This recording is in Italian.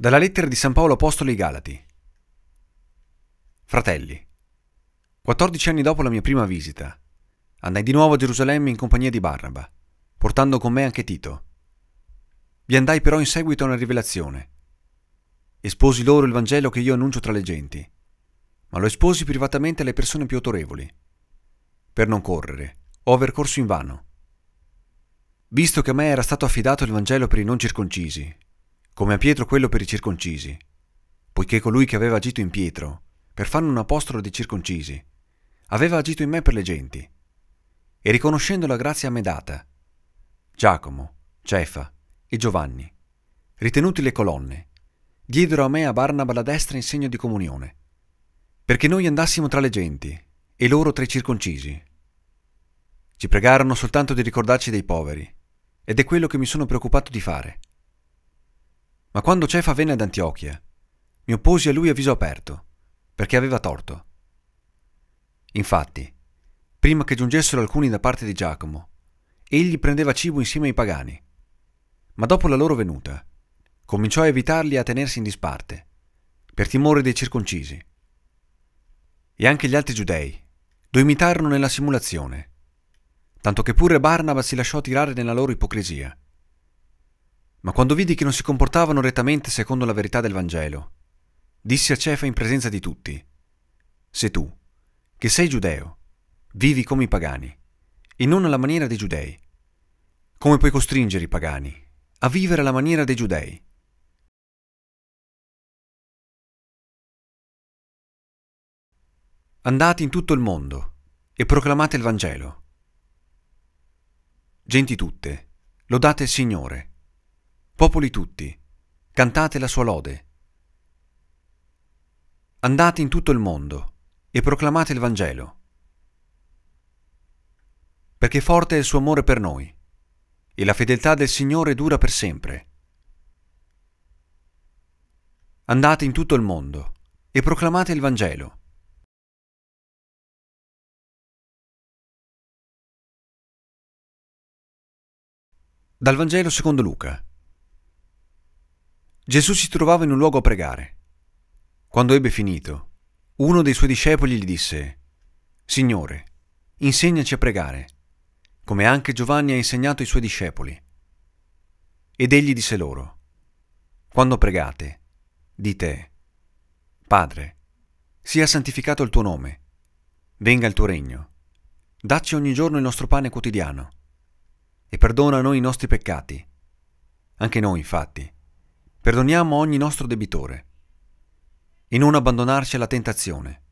Dalla lettera di San Paolo Apostolo ai Galati. Fratelli, 14 anni dopo la mia prima visita, andai di nuovo a Gerusalemme in compagnia di Barnaba, portando con me anche Tito. Vi andai però in seguito a una rivelazione. Esposi loro il Vangelo che io annuncio tra le genti, ma lo esposi privatamente alle persone più autorevoli. Per non correre, o aver corso in vano. Visto che a me era stato affidato il Vangelo per i non circoncisi, come a Pietro quello per i circoncisi, poiché colui che aveva agito in Pietro, per farne un apostolo dei circoncisi, aveva agito in me per le genti, e riconoscendo la grazia a me data, Giacomo, Cefa e Giovanni, ritenuti le colonne, diedero a me e a Barnaba la destra in segno di comunione, perché noi andassimo tra le genti e loro tra i circoncisi. Ci pregarono soltanto di ricordarci dei poveri, ed è quello che mi sono preoccupato di fare. Ma quando Cefa venne ad Antiochia, mi opposi a lui a viso aperto, perché aveva torto. Infatti, prima che giungessero alcuni da parte di Giacomo, egli prendeva cibo insieme ai pagani. Ma dopo la loro venuta, cominciò a evitarli a tenersi in disparte, per timore dei circoncisi. E anche gli altri giudei lo imitarono nella simulazione, tanto che pure Barnaba si lasciò tirare nella loro ipocrisia ma quando vidi che non si comportavano rettamente secondo la verità del Vangelo, disse a Cefa in presenza di tutti, Se tu, che sei giudeo, vivi come i pagani, e non alla maniera dei giudei, come puoi costringere i pagani a vivere alla maniera dei giudei? Andate in tutto il mondo e proclamate il Vangelo. Genti tutte, lodate il Signore. Popoli tutti, cantate la sua lode. Andate in tutto il mondo e proclamate il Vangelo. Perché forte è il suo amore per noi e la fedeltà del Signore dura per sempre. Andate in tutto il mondo e proclamate il Vangelo. Dal Vangelo secondo Luca. Gesù si trovava in un luogo a pregare. Quando ebbe finito, uno dei suoi discepoli gli disse, Signore, insegnaci a pregare, come anche Giovanni ha insegnato ai suoi discepoli. Ed egli disse loro, Quando pregate, dite, Padre, sia santificato il tuo nome, venga il tuo regno, dacci ogni giorno il nostro pane quotidiano, e perdona a noi i nostri peccati, anche noi infatti Perdoniamo ogni nostro debitore e non abbandonarci alla tentazione